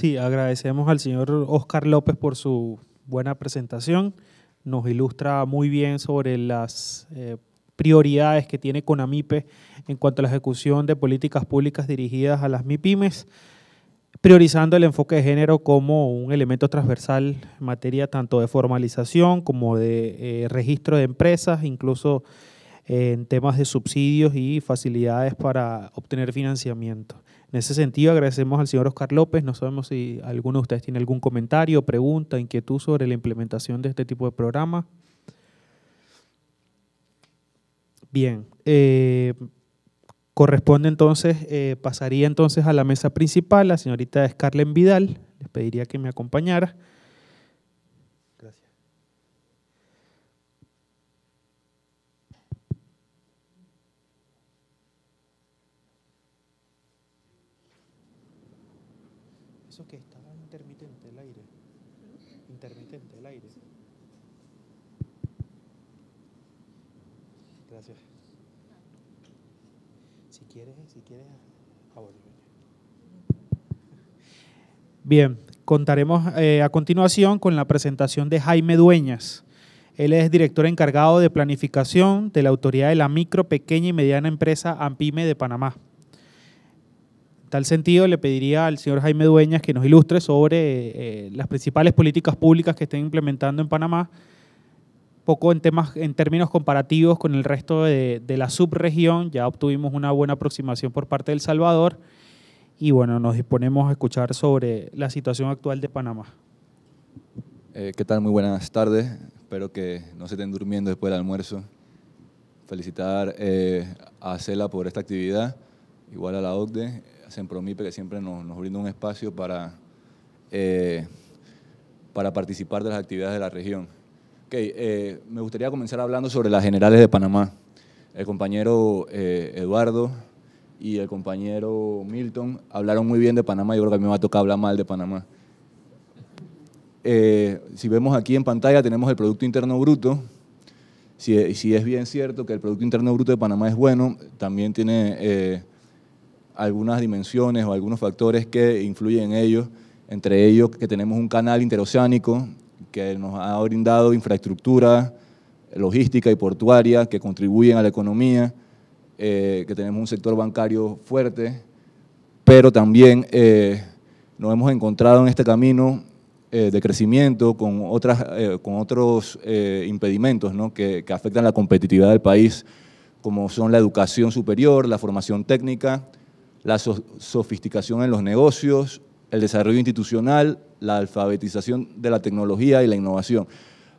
Sí, agradecemos al señor Oscar López por su buena presentación. Nos ilustra muy bien sobre las eh, prioridades que tiene CONAMIPE en cuanto a la ejecución de políticas públicas dirigidas a las MIPIMES, priorizando el enfoque de género como un elemento transversal en materia tanto de formalización como de eh, registro de empresas, incluso en temas de subsidios y facilidades para obtener financiamiento. En ese sentido, agradecemos al señor Oscar López. No sabemos si alguno de ustedes tiene algún comentario, pregunta, inquietud sobre la implementación de este tipo de programa. Bien, eh, corresponde entonces, eh, pasaría entonces a la mesa principal, la señorita Scarlen Vidal. Les pediría que me acompañara. Bien, contaremos eh, a continuación con la presentación de Jaime Dueñas. Él es director encargado de planificación de la Autoridad de la Micro, Pequeña y Mediana Empresa AMPIME de Panamá. En tal sentido, le pediría al señor Jaime Dueñas que nos ilustre sobre eh, las principales políticas públicas que estén implementando en Panamá, poco en, temas, en términos comparativos con el resto de, la subregión. Ya obtuvimos una buena aproximación por parte del Salvador y bueno, nos disponemos a escuchar sobre la situación actual de Panamá. Eh, ¿Qué tal? Muy buenas tardes. Espero que no se estén durmiendo después del almuerzo. Felicitar eh, a Cela por esta actividad, igual a la OCDE, a Sempromipe, que siempre nos, brinda un espacio para, eh, para participar de las actividades de la región. Okay, me gustaría comenzar hablando sobre las generales de Panamá. El compañero Eduardo y el compañero Milton hablaron muy bien de Panamá. Yo creo que a mí me va a tocar hablar mal de Panamá. Eh, si vemos aquí en pantalla, tenemos el Producto Interno Bruto. Si, si, es bien cierto que el Producto Interno Bruto de Panamá es bueno, también tiene eh, algunas dimensiones o algunos factores que influyen en ello. Entre ellos, que tenemos un canal interoceánico que nos ha brindado infraestructura logística y portuaria que contribuyen a la economía eh, que tenemos un sector bancario fuerte, pero también eh, nos hemos encontrado en este camino eh, de crecimiento con, otras, con otros impedimentos que, afectan la competitividad del país, como son la educación superior, la formación técnica, la sofisticación en los negocios, el desarrollo institucional, la alfabetización de la tecnología y la innovación.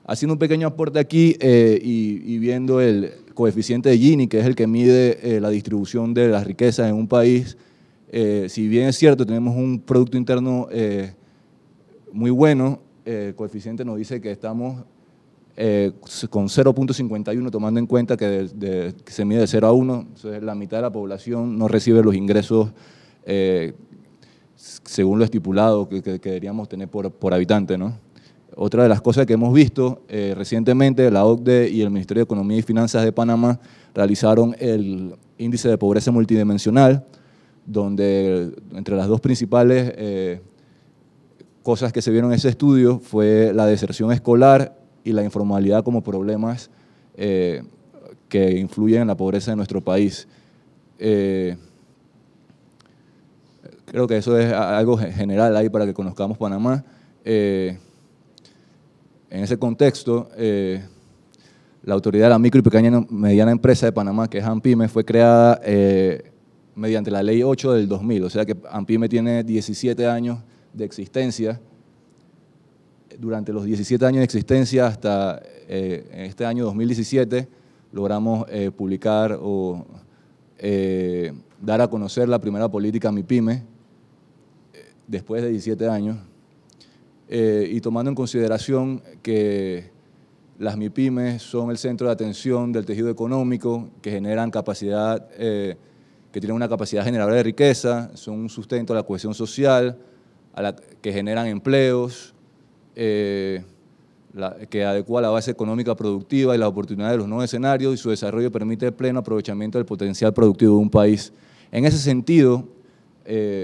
Haciendo un pequeño aporte aquí eh, y, viendo el coeficiente de Gini, que es el que mide eh, la distribución de las riquezas en un país, eh, si bien es cierto, tenemos un Producto Interno muy bueno, el coeficiente nos dice que estamos con 0.51, tomando en cuenta que, se mide de 0 a 1, entonces la mitad de la población no recibe los ingresos según lo estipulado que, deberíamos tener por, por habitante, ¿no? Otra de las cosas que hemos visto eh, recientemente, la OCDE y el Ministerio de Economía y Finanzas de Panamá realizaron el índice de pobreza multidimensional, donde entre las dos principales eh, cosas que se vieron en ese estudio fue la deserción escolar y la informalidad como problemas eh, que influyen en la pobreza de nuestro país. creo que eso es algo general ahí para que conozcamos Panamá. En ese contexto, eh, la Autoridad de la Micro y Pequeña Mediana Empresa de Panamá, que es AMPIME, fue creada eh, mediante la Ley 8 del 2000, o sea que AMPIME tiene 17 años de existencia. Durante los 17 años de existencia hasta eh, este año 2017, logramos publicar o dar a conocer la primera política MIPYME después de 17 años eh, y tomando en consideración que las MIPIMES son el centro de atención del tejido económico, que generan capacidad, eh, que tienen una capacidad generadora de riqueza, son un sustento a la cohesión social, a la, que generan empleos, eh, que adecua la base económica productiva y las oportunidades de los nuevos escenarios y su desarrollo permite el pleno aprovechamiento del potencial productivo de un país. En ese sentido,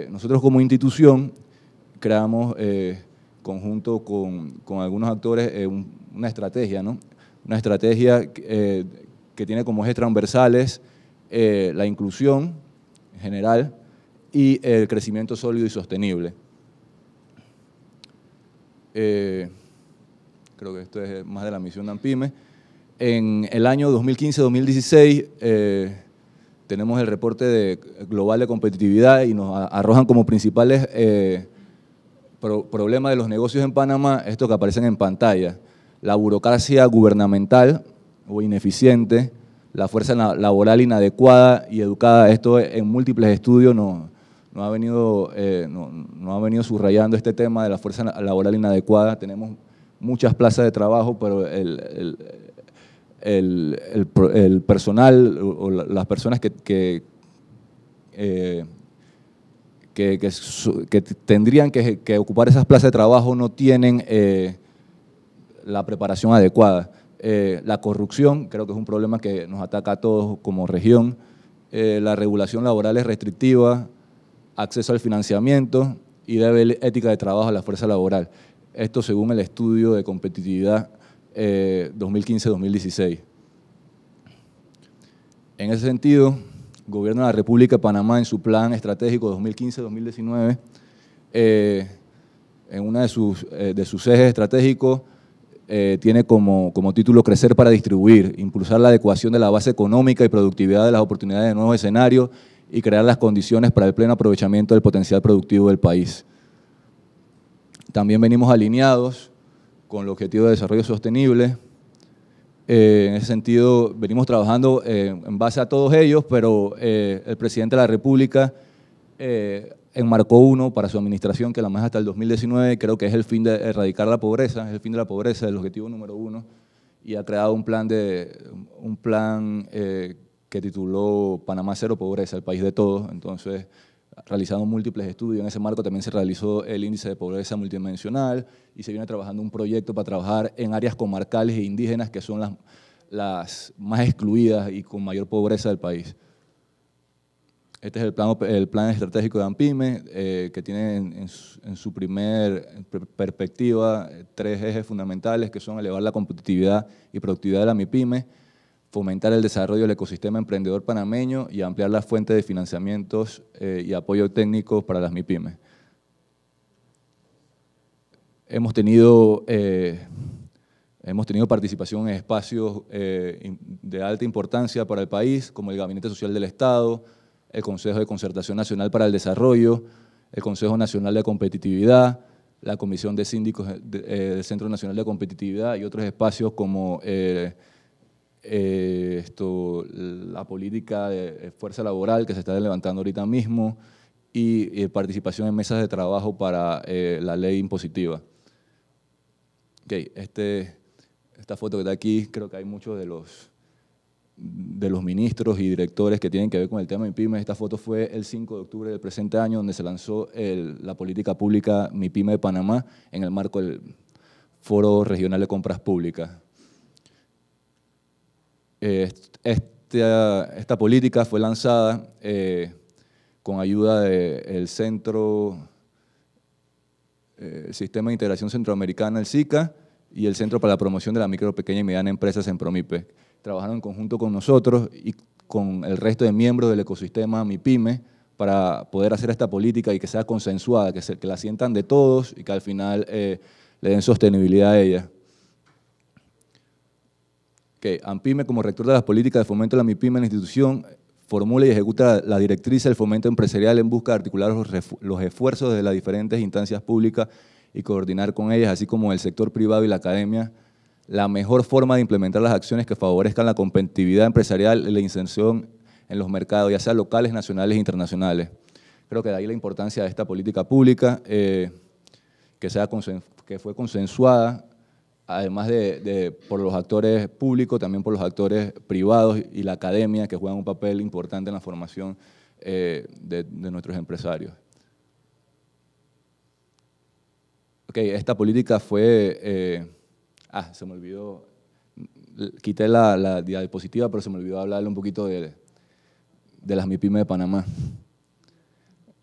nosotros como institución creamos conjunto con, algunos actores, eh, una estrategia, ¿no? Una estrategia eh, que tiene como ejes transversales eh, la inclusión general y el crecimiento sólido y sostenible. creo que esto es más de la misión de AMPIME. En el año 2015-2016 tenemos el reporte de global de competitividad y nos arrojan como principales pro problema de los negocios en Panamá, esto que aparecen en pantalla, la burocracia gubernamental o ineficiente, la fuerza laboral inadecuada y educada, esto en múltiples estudios no no ha, venido, eh, no, ha venido subrayando este tema de la fuerza laboral inadecuada. Tenemos muchas plazas de trabajo, pero el, personal o las personas que, eh, que, tendrían que, ocupar esas plazas de trabajo no tienen eh, la preparación adecuada. Eh, la corrupción creo que es un problema que nos ataca a todos como región. Eh, la regulación laboral es restrictiva, acceso al financiamiento y debe ética de trabajo a la fuerza laboral. Esto según el estudio de competitividad 2015-2016. En ese sentido, Gobierno de la República de Panamá en su plan estratégico 2015-2019, eh, en uno de sus, eh, de sus ejes estratégicos, eh, tiene como, como, título Crecer para distribuir, impulsar la adecuación de la base económica y productividad de las oportunidades de nuevos escenarios y crear las condiciones para el pleno aprovechamiento del potencial productivo del país. También venimos alineados con el objetivo de desarrollo sostenible, eh, en ese sentido, venimos trabajando eh, en base a todos ellos, pero eh, el presidente de la República enmarcó uno para su administración, que la más hasta el 2019, creo que es el fin de erradicar la pobreza, es el fin de la pobreza, el objetivo número uno, y ha creado un plan, de, un plan que tituló Panamá Cero Pobreza, el país de todos. Entonces, realizando múltiples estudios. En ese marco también se realizó el índice de pobreza multidimensional y se viene trabajando un proyecto para trabajar en áreas comarcales e indígenas que son las, más excluidas y con mayor pobreza del país. Este es el plan, estratégico de AMPIME, eh, que tiene en, su, primer perspectiva tres ejes fundamentales que son elevar la competitividad y productividad de la MIPYME, aumentar el desarrollo del ecosistema emprendedor panameño y ampliar las fuentes de financiamientos eh, y apoyo técnico para las mipymes. Hemos tenido, eh, hemos tenido participación en espacios eh, de alta importancia para el país, como el Gabinete Social del Estado, el Consejo de Concertación Nacional para el Desarrollo, el Consejo Nacional de Competitividad, la Comisión de Síndicos del Centro Nacional de Competitividad y otros espacios como... Eh, esto, la política de eh, fuerza laboral que se está levantando ahorita mismo y eh, participación en mesas de trabajo para la ley impositiva. Este, esta foto que está aquí, creo que hay muchos de los, de los ministros y directores que tienen que ver con el tema de MIPYME. Esta foto fue el 5 de octubre del presente año, donde se lanzó la política pública MIPYME de Panamá en el marco del Foro Regional de Compras Públicas. Eh, este, esta, política fue lanzada eh, con ayuda del Centro, eh, Sistema de Integración Centroamericana, el SICA, y el Centro para la Promoción de la Micro, Pequeña y Mediana Empresas en Promipe. trabajando en conjunto con nosotros y con el resto de miembros del ecosistema MIPYME para poder hacer esta política y que sea consensuada, que, la sientan de todos y que al final le den sostenibilidad a ella que AMPIME, como rector de las políticas de fomento de la MIPIME en la institución, formula y ejecuta la directriz del fomento empresarial en busca de articular los, esfuerzos de las diferentes instancias públicas y coordinar con ellas, así como el sector privado y la academia, la mejor forma de implementar las acciones que favorezcan la competitividad empresarial y la inserción en los mercados, ya sea locales, nacionales e internacionales. Creo que de ahí la importancia de esta política pública, eh, que, sea que fue consensuada además de, por los actores públicos, también por los actores privados y la academia que juegan un papel importante en la formación eh, de, nuestros empresarios. Ok, esta política fue... Eh, ah, se me olvidó, quité la, diapositiva, pero se me olvidó hablarle un poquito de, las MIPIME de Panamá.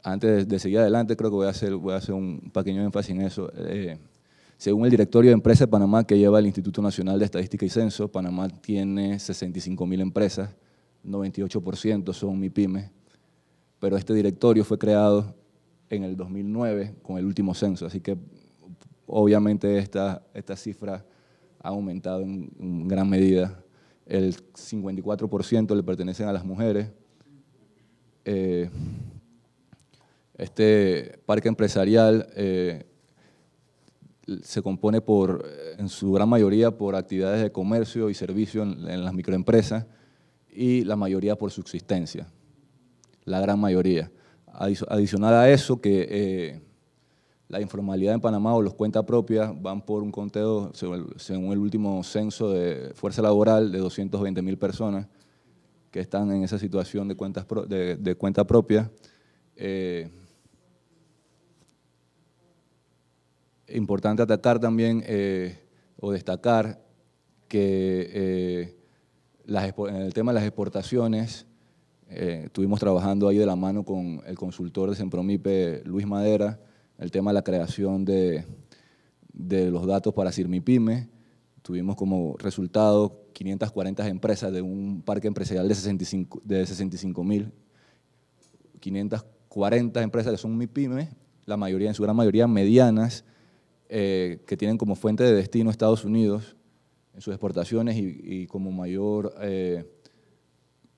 Antes de, seguir adelante, creo que voy a hacer, voy a hacer un pequeño énfasis en eso. Eh, según el directorio de empresas de Panamá que lleva el Instituto Nacional de Estadística y Censo, Panamá tiene 65.000 empresas, 98% son mipymes. pero este directorio fue creado en el 2009 con el último censo, así que obviamente esta, esta cifra ha aumentado en, gran medida. El 54% le pertenecen a las mujeres. Eh, este parque empresarial eh, se compone por, eh, en su gran mayoría por actividades de comercio y servicio en, las microempresas y la mayoría por subsistencia, la gran mayoría. Adicional a eso, que eh, la informalidad en Panamá o los cuentas propias van por un conteo, según el último censo de fuerza laboral, de 220 mil personas que están en esa situación de, cuentas de, cuenta propia. Eh, importante atacar también eh, o destacar que eh, en el tema de las exportaciones, eh, estuvimos trabajando ahí de la mano con el consultor de Sempromipe, Luis Madera, el tema de la creación de, los datos para CIRMIPYME, Tuvimos como resultado 540 empresas de un parque empresarial de 65 de 65 mil. 540 empresas que son MIPYME, la mayoría, en su gran mayoría, medianas, eh, que tienen como fuente de destino Estados Unidos en sus exportaciones y, como mayor, eh,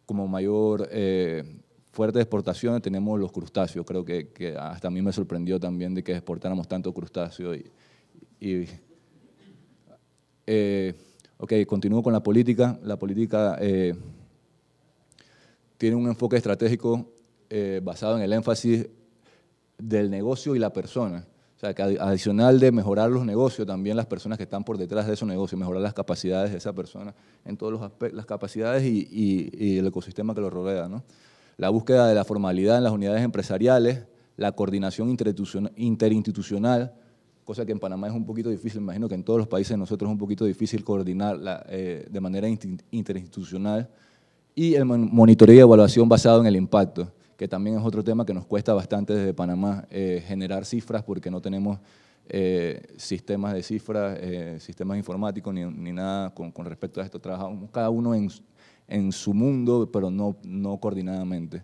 como mayor eh, fuerte de exportación tenemos los crustáceos. Creo que, hasta a mí me sorprendió también de que exportáramos tanto crustáceo. Y, ok, continúo con la política. La política tiene un enfoque estratégico basado en el énfasis del negocio y la persona o sea, que adicional de mejorar los negocios, también las personas que están por detrás de esos negocios, mejorar las capacidades de esa persona en todos los aspectos, las capacidades y, el ecosistema que lo rodea. ¿no? La búsqueda de la formalidad en las unidades empresariales, la coordinación interinstitucional, cosa que en Panamá es un poquito difícil, imagino que en todos los países nosotros es un poquito difícil coordinar eh, de manera interinstitucional, y el monitoreo y evaluación basado en el impacto que también es otro tema que nos cuesta bastante desde Panamá eh, generar cifras porque no tenemos eh, sistemas de cifras, eh, sistemas informáticos ni, nada con, respecto a esto. Trabajamos cada uno en, su mundo, pero no, no coordinadamente.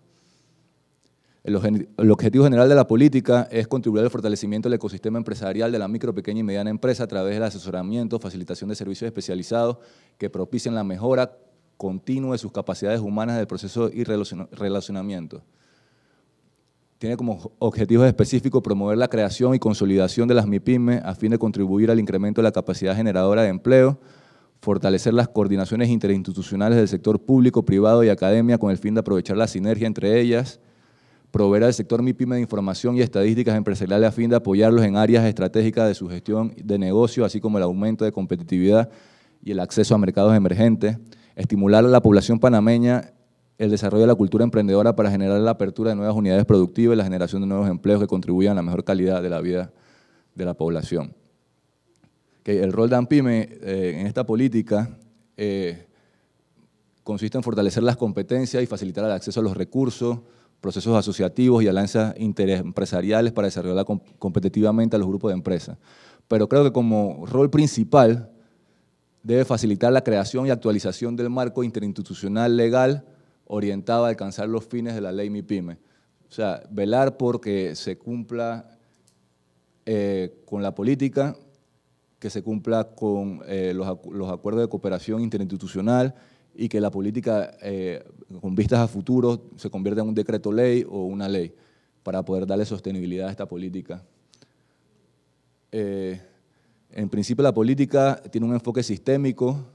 El, el objetivo general de la política es contribuir al fortalecimiento del ecosistema empresarial de la micro, pequeña y mediana empresa a través del asesoramiento, facilitación de servicios especializados que propicien la mejora continua de sus capacidades humanas del proceso y relacionamiento. Tiene como objetivo específico promover la creación y consolidación de las MIPYME a fin de contribuir al incremento de la capacidad generadora de empleo, fortalecer las coordinaciones interinstitucionales del sector público, privado y academia con el fin de aprovechar la sinergia entre ellas, proveer al sector MIPYME de información y estadísticas empresariales a fin de apoyarlos en áreas estratégicas de su gestión de negocio, así como el aumento de competitividad y el acceso a mercados emergentes, estimular a la población panameña el desarrollo de la cultura emprendedora para generar la apertura de nuevas unidades productivas y la generación de nuevos empleos que contribuyan a la mejor calidad de la vida de la población. Que el rol de AMPYME eh, en esta política eh, consiste en fortalecer las competencias y facilitar el acceso a los recursos, procesos asociativos y alianzas interempresariales para desarrollar competitivamente a los grupos de empresas. Pero creo que como rol principal debe facilitar la creación y actualización del marco interinstitucional legal orientaba a alcanzar los fines de la ley MIPYME. O sea, velar porque se cumpla eh, con la política, que se cumpla con eh, los, acuerdos de cooperación interinstitucional y que la política, eh, con vistas a futuro, se convierta en un decreto ley o una ley para poder darle sostenibilidad a esta política. en principio, la política tiene un enfoque sistémico,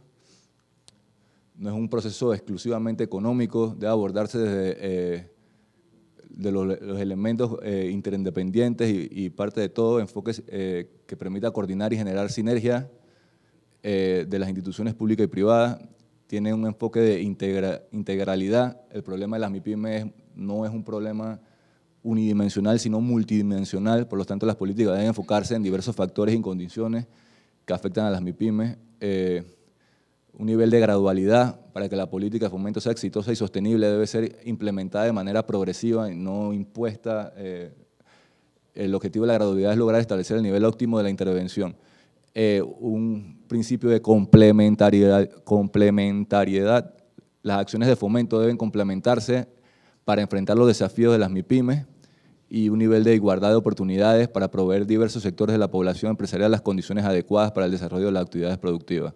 no es un proceso exclusivamente económico, debe abordarse desde eh, de los, elementos eh, interindependientes y, parte de todo, enfoques eh, que permita coordinar y generar sinergia eh, de las instituciones públicas y privadas. Tiene un enfoque de integralidad. El problema de las MIPIMES no es un problema unidimensional, sino multidimensional. Por lo tanto, las políticas deben enfocarse en diversos factores y condiciones que afectan a las MIPIMES un nivel de gradualidad para que la política de fomento sea exitosa y sostenible debe ser implementada de manera progresiva, y no impuesta. Eh, el objetivo de la gradualidad es lograr establecer el nivel óptimo de la intervención. Eh, un principio de complementariedad, complementariedad. Las acciones de fomento deben complementarse para enfrentar los desafíos de las MIPIMES y un nivel de igualdad de oportunidades para proveer diversos sectores de la población empresarial las condiciones adecuadas para el desarrollo de las actividades productivas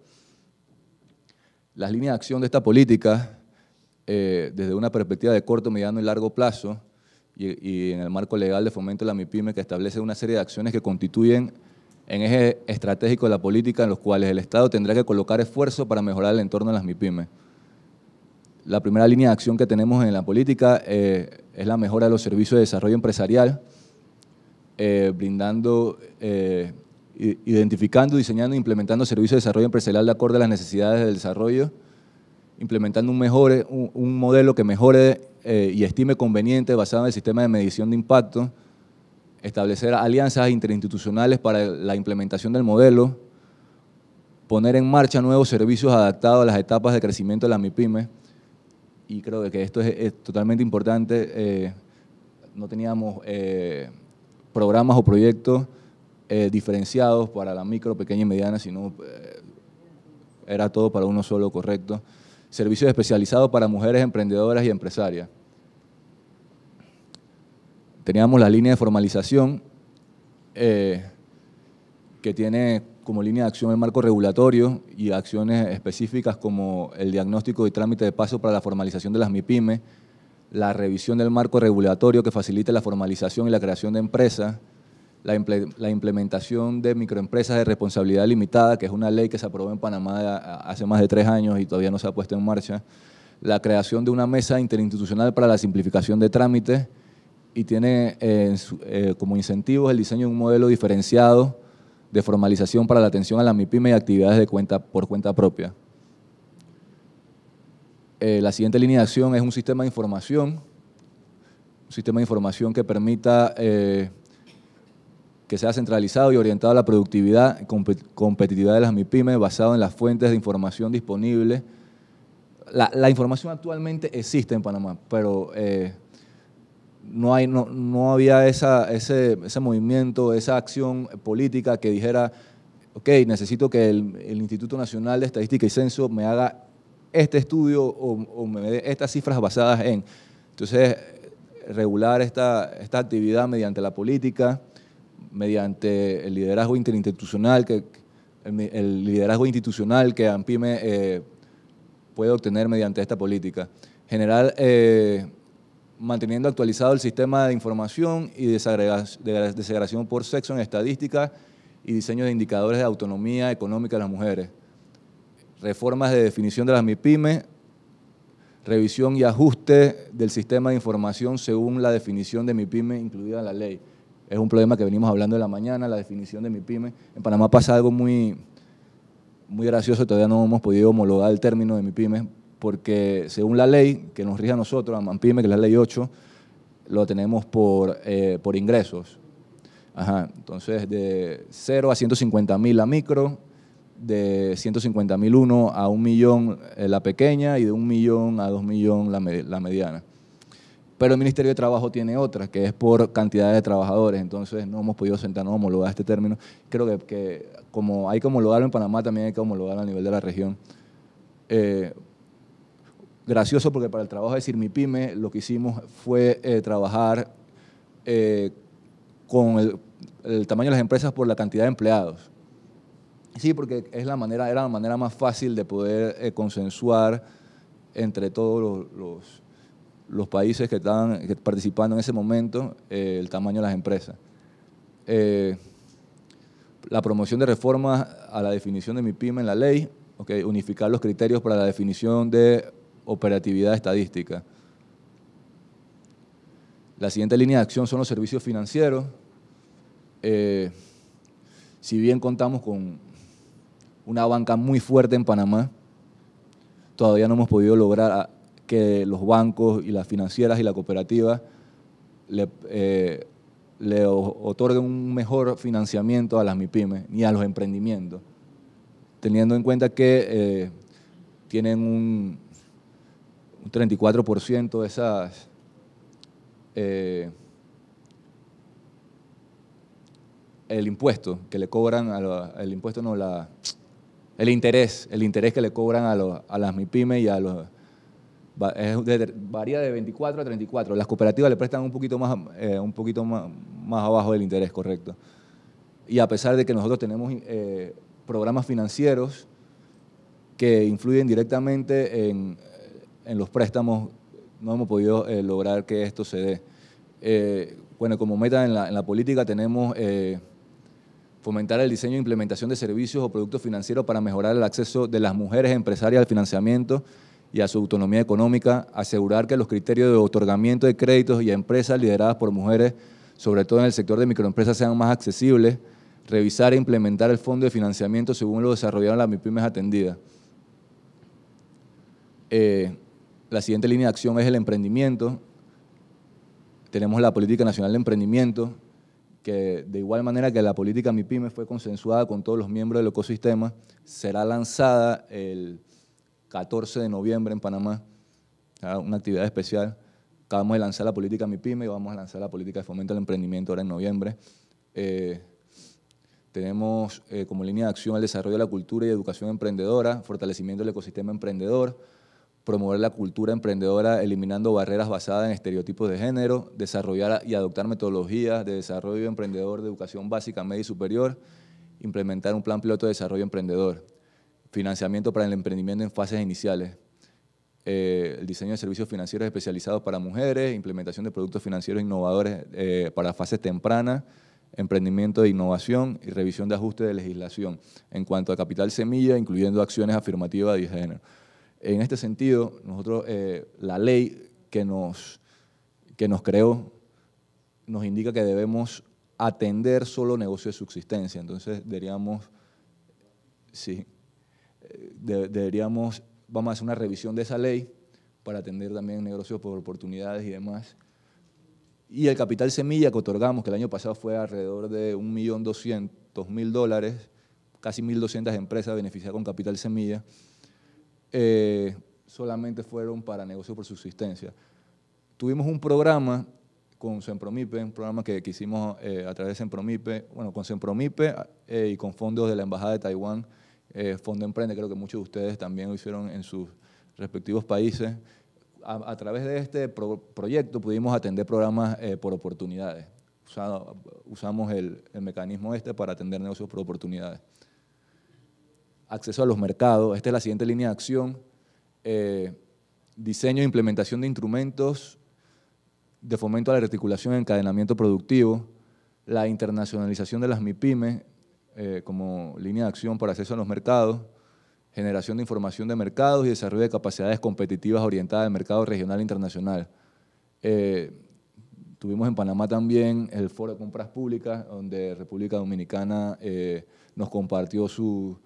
las líneas de acción de esta política eh, desde una perspectiva de corto, mediano y largo plazo y, en el marco legal de fomento de la MIPYME que establece una serie de acciones que constituyen en eje estratégico de la política en los cuales el Estado tendrá que colocar esfuerzo para mejorar el entorno de las MIPIME. La primera línea de acción que tenemos en la política eh, es la mejora de los servicios de desarrollo empresarial, eh, brindando identificando, diseñando e implementando servicios de desarrollo empresarial de acuerdo a las necesidades del desarrollo, implementando un, modelo que mejore eh, y estime conveniente basado en el sistema de medición de impacto, establecer alianzas interinstitucionales para la implementación del modelo, poner en marcha nuevos servicios adaptados a las etapas de crecimiento de la MIPYME, y creo que esto es, totalmente importante, eh, no teníamos eh, programas o proyectos eh, diferenciados para la micro, pequeña y mediana, sino eh, era todo para uno solo correcto. Servicios especializados para mujeres emprendedoras y empresarias. Teníamos la línea de formalización, eh, que tiene como línea de acción el marco regulatorio y acciones específicas como el diagnóstico y trámite de paso para la formalización de las MIPYME, la revisión del marco regulatorio que facilite la formalización y la creación de empresas, la, implementación de microempresas de responsabilidad limitada, que es una ley que se aprobó en Panamá hace más de tres años y todavía no se ha puesto en marcha, la creación de una mesa interinstitucional para la simplificación de trámites y tiene eh, eh, como incentivo el diseño de un modelo diferenciado de formalización para la atención a la MIPYME y actividades de cuenta por cuenta propia. Eh, la siguiente línea de acción es un sistema de información, un sistema de información que permita que sea centralizado y orientado a la productividad, competitividad de las MIPYMES, basado en las fuentes de información disponibles. La, información actualmente existe en Panamá, pero eh, no, hay, no, había ese, movimiento, esa acción política que dijera, ok, necesito que el, Instituto Nacional de Estadística y Censo me haga este estudio o, me dé estas cifras basadas en. Entonces, regular esta, esta actividad mediante la política mediante el liderazgo interinstitucional que el, liderazgo institucional que AMPIME eh, puede obtener mediante esta política. General, eh, manteniendo actualizado el sistema de información y desagregación por sexo en estadísticas y diseño de indicadores de autonomía económica de las mujeres. Reformas de definición de las MIPYME, revisión y ajuste del sistema de información según la definición de MIPYME incluida en la ley es un problema que venimos hablando en la mañana, la definición de mi pyme. En Panamá pasa algo muy, muy gracioso, todavía no hemos podido homologar el término de mi pyme, porque según la ley que nos rige a nosotros, a pyme que es la ley 8, lo tenemos por, eh, por ingresos. entonces, de 0 a 150 mil la micro, de 150 mil uno a un millón eh, la pequeña y de un millón a 2 millón la mediana. Pero el Ministerio de Trabajo tiene otra, que es por cantidad de trabajadores. Entonces no hemos podido sentarnos a homologar este término. Creo que, como hay que homologarlo en Panamá, también hay que homologarlo a nivel de la región. Eh, gracioso porque para el trabajo de pyme, lo que hicimos fue eh, trabajar eh, con el, tamaño de las empresas por la cantidad de empleados. Sí, porque es la manera, era la manera más fácil de poder consensuar entre todos los, los países que estaban participando en ese momento, eh, el tamaño de las empresas. Eh, la promoción de reformas a la definición de mi pyme en la ley, unificar los criterios para la definición de operatividad estadística. La siguiente línea de acción son los servicios financieros. Eh, si bien contamos con una banca muy fuerte en Panamá, todavía no hemos podido lograr que los bancos y las financieras y la cooperativa le, eh, otorguen un mejor financiamiento a las MIPIMES y a los emprendimientos, teniendo en cuenta que eh, tienen un, un 34% de esas... Eh, el impuesto que le cobran, a el impuesto no, la, el interés, el interés que le cobran a, las mipymes y a los varía de 24 a 34. Las cooperativas le prestan un poquito más, eh, un poquito más, abajo del interés, correcto. Y a pesar de que nosotros tenemos eh, programas financieros que influyen directamente en, los préstamos, no hemos podido eh, lograr que esto se dé. bueno, como meta en la, en la política tenemos fomentar el diseño e implementación de servicios o productos financieros para mejorar el acceso de las mujeres empresarias al financiamiento y a su autonomía económica, asegurar que los criterios de otorgamiento de créditos y a empresas lideradas por mujeres, sobre todo en el sector de microempresas, sean más accesibles, revisar e implementar el fondo de financiamiento según lo desarrollaron las MIPIMES atendidas. Eh, la siguiente línea de acción es el emprendimiento. Tenemos la Política Nacional de Emprendimiento, que de igual manera que la política MIPYME fue consensuada con todos los miembros del ecosistema, será lanzada el 14 de noviembre en Panamá, una actividad especial. Acabamos de lanzar la política MIPYME y vamos a lanzar la política de fomento al emprendimiento ahora en noviembre. Eh, tenemos eh, como línea de acción el desarrollo de la cultura y educación emprendedora, fortalecimiento del ecosistema emprendedor, promover la cultura emprendedora eliminando barreras basadas en estereotipos de género, desarrollar y adoptar metodologías de desarrollo emprendedor de educación básica, media y superior, implementar un plan piloto de desarrollo emprendedor financiamiento para el emprendimiento en fases iniciales, eh, el diseño de servicios financieros especializados para mujeres, implementación de productos financieros innovadores eh, para fases tempranas, emprendimiento de innovación y revisión de ajuste de legislación en cuanto a capital semilla, incluyendo acciones afirmativas de género. En este sentido, nosotros, eh, la ley que nos, que nos creó nos indica que debemos atender solo negocios de subsistencia, entonces diríamos Sí, deberíamos, vamos a hacer una revisión de esa ley para atender también negocios por oportunidades y demás. Y el capital semilla que otorgamos, que el año pasado fue alrededor de 1.200.000 dólares, casi 1.200 empresas beneficiadas con capital semilla, eh, solamente fueron para negocios por subsistencia. Tuvimos un programa con Sempromipe, un programa que, quisimos hicimos eh, a través de Sempromipe, bueno, con Sempromipe eh, y con fondos de la Embajada de Taiwán, eh, Fondo Emprende, creo que muchos de ustedes también lo hicieron en sus respectivos países. A, través de este proyecto pudimos atender programas eh, por oportunidades. usamos el, mecanismo este para atender negocios por oportunidades. Acceso a los mercados, esta es la siguiente línea de acción. Eh, diseño e implementación de instrumentos de fomento a la reticulación y encadenamiento productivo, la internacionalización de las MIPIME. Eh, como línea de acción para acceso a los mercados, generación de información de mercados y desarrollo de capacidades competitivas orientadas al mercado regional e internacional. Eh, tuvimos en Panamá también el Foro de Compras Públicas, donde República Dominicana eh, nos compartió su,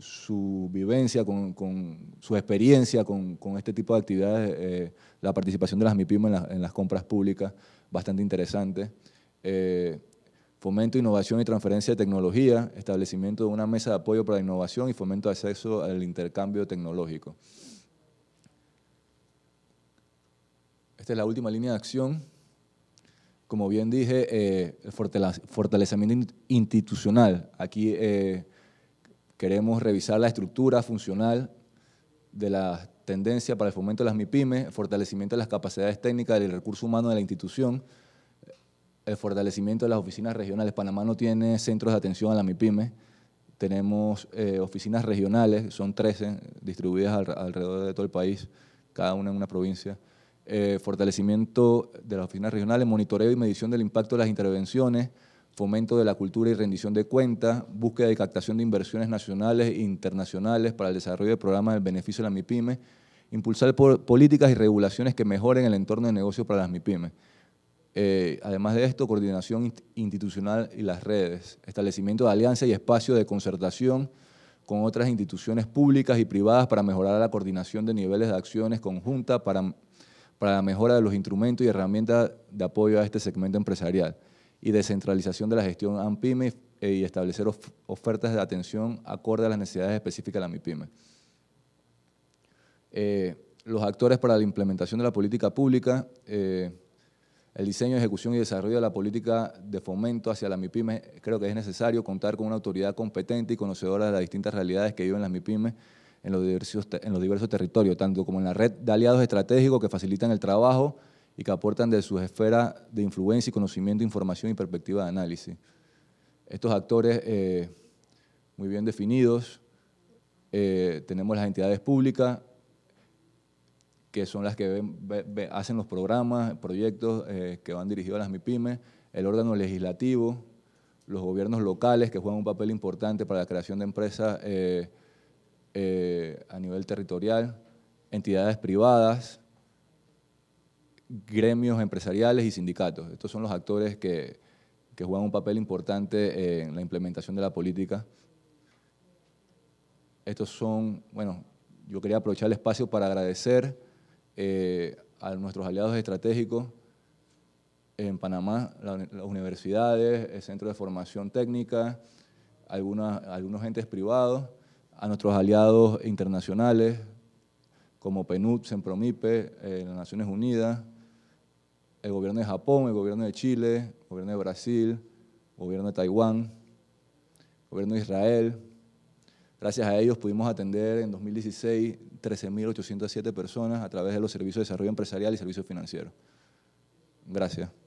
su, vivencia, con, con, su experiencia con, con, este tipo de actividades, la participación de las MIPIM en, en, las compras públicas, bastante interesante fomento, innovación y transferencia de tecnología, establecimiento de una mesa de apoyo para la innovación y fomento de acceso al intercambio tecnológico. Esta es la última línea de acción. Como bien dije, eh, fortalecimiento institucional. Aquí eh, queremos revisar la estructura funcional de la tendencia para el fomento de las mipymes, fortalecimiento de las capacidades técnicas del recurso humano de la institución, el fortalecimiento de las oficinas regionales. Panamá no tiene centros de atención a la MIPYME. Tenemos eh, oficinas regionales, son 13 distribuidas alrededor de todo el país, cada una en una provincia. Eh, fortalecimiento de las oficinas regionales, monitoreo y medición del impacto de las intervenciones, fomento de la cultura y rendición de cuentas, búsqueda y captación de inversiones nacionales e internacionales para el desarrollo de programas del beneficio de las MIPYME, impulsar políticas y regulaciones que mejoren el entorno de negocio para las MIPYME. Eh, además de esto, coordinación institucional y las redes, establecimiento de alianzas y espacios de concertación con otras instituciones públicas y privadas para mejorar la coordinación de niveles de acciones conjuntas para, para la mejora de los instrumentos y herramientas de apoyo a este segmento empresarial y descentralización de la gestión AMPYME eh, y establecer ofertas de atención acorde a las necesidades específicas de la MIPYME. Eh, los actores para la implementación de la política pública, eh, el diseño, ejecución y desarrollo de la política de fomento hacia las MIPIMES, creo que es necesario contar con una autoridad competente y conocedora de las distintas realidades que viven las MIPIMES en los diversos, en los diversos territorios, tanto como en la red de aliados estratégicos que facilitan el trabajo y que aportan de sus esferas de influencia y conocimiento, información y perspectiva de análisis. Estos actores eh, muy bien definidos, eh, tenemos las entidades públicas, que son las que hacen los programas, proyectos eh, que van dirigidos a las MIPIMES, el órgano legislativo, los gobiernos locales que juegan un papel importante para la creación de empresas eh, eh, a nivel territorial, entidades privadas, gremios empresariales y sindicatos. Estos son los actores que, que juegan un papel importante en la implementación de la política. Estos son, bueno, yo quería aprovechar el espacio para agradecer eh, a nuestros aliados estratégicos en Panamá, las universidades, el centro de formación técnica, algunos entes privados, a nuestros aliados internacionales como PNUD, Sempromipe, eh, las Naciones Unidas, el gobierno de Japón, el gobierno de Chile, el gobierno de Brasil, el gobierno de Taiwán, el gobierno de Israel, Gracias a ellos pudimos atender en 2016 13.807 personas a través de los servicios de desarrollo empresarial y servicios financieros. Gracias.